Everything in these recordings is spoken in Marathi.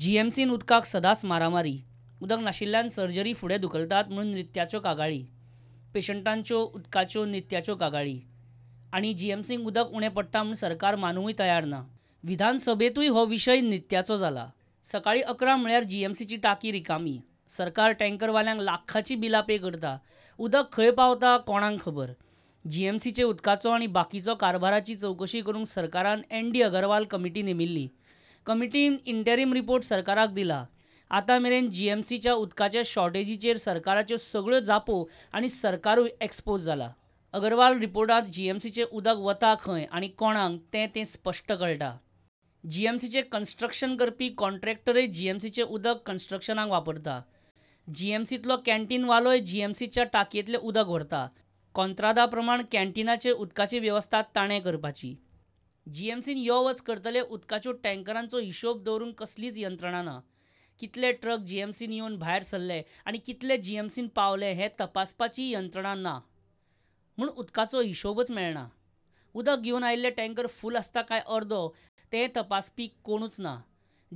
जीएमसीन उदकाक सदांच मारामारी उदक नाशिल्ल्यान सर्जरी फुडें धुकलतात म्हणून नित्याच्यो कागाळी पेशंटांच्यो उदकाच्यो नित्याच्यो कागाळी आनी जीएमसीक उदक उणें पडटा म्हूण सरकार मानूय तयार ना विधानसभेतूय हो विशय नित्याचो जाला सकाळी अकरा म्हळ्यार जीएमसीची टाकी रिकामी सरकार टँकरवाल्यांक लाखाची बिलां पे करता उदक खंय पावता कोणाक खबर जीएमसीचे उदकाचो आनी बाकीचो कारभाराची चवकशी करूंक सरकारान एन डी अगरवाल कमिटी नेमिल्ली कमिटीन इंटरीम रिपोर्ट सरकाराक दिला आता मेरेन जी एम सीच्या उदकाच्या शॉर्टेजीचेर सरकाराच्यो सगळ्यो जापो आनी सरकारूय एक्सपोज जाला अगरवाल रिपोर्टात जी एम उदक वता खंय आनी कोणाक ते ते स्पश्ट कळटा जी एम सीचें कन्स्ट्रक्शन करपी कॉन्ट्रॅक्टरय जी एम उदक कन्स्ट्रक्शनाक वापरता जी एम सींतलो कॅन्टीनवालोय जी एम सीच्या टाकयेंतलें उदक व्हरता कॉन्त्रादा प्रमाण कॅन्टीनाचे उदकाची वेवस्था ताणें करपाची जीएमसीन यो वच करतले उदकाच्यो टँकरांचो हिशोब दवरून कसलीच यंत्रणा ना कितले ट्रक जीएमसीन येवन भायर सरले आनी कितले जीएमसीन पावले हें तपासपाची यंत्रणा ना म्हूण उदकाचो हिशोबच मेळना उदक घेवन आयिल्ले टँकर फूल आसता काय अर्दो ते तपासपी कोणूच ना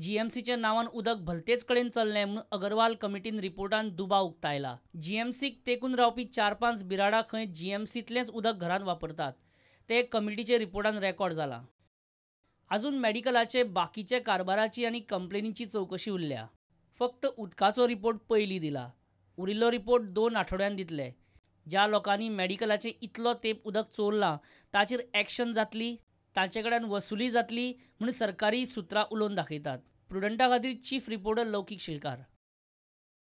जीएमसीच्या नांवान उदक भलतेच कडेन चल्लें म्हूण अगरवाल कमिटीन रिपोर्टान दुबाव उक्तायला जीएमसीक तेकून रावपी चार पांच बिराडा खंय जीएमसीतलेंच उदक घरांत वापरतात ते कमिटीचे रिपोर्टान रेकॉर्ड झाला आजून मेडिकलाचे बाकीचे कारभाराची आणि कंप्लेनीची चौकशी उरल्या फक्त उदकाचो रिपोर्ट पहिली दिला उरिल्लो रिपोर्ट दोन आठवड्यान दितले ज्या लोकांनी मेडिकलाचे इतलो तेप उदक चोरला ताचेर ॲक्शन जातली तांचे कडेन वसुली जातली म्हणून सरकारी सुत्रां उलोवन दाखयतात प्रुडंटा खातीर चीफ रिपोर्टर लौकीक शिलकार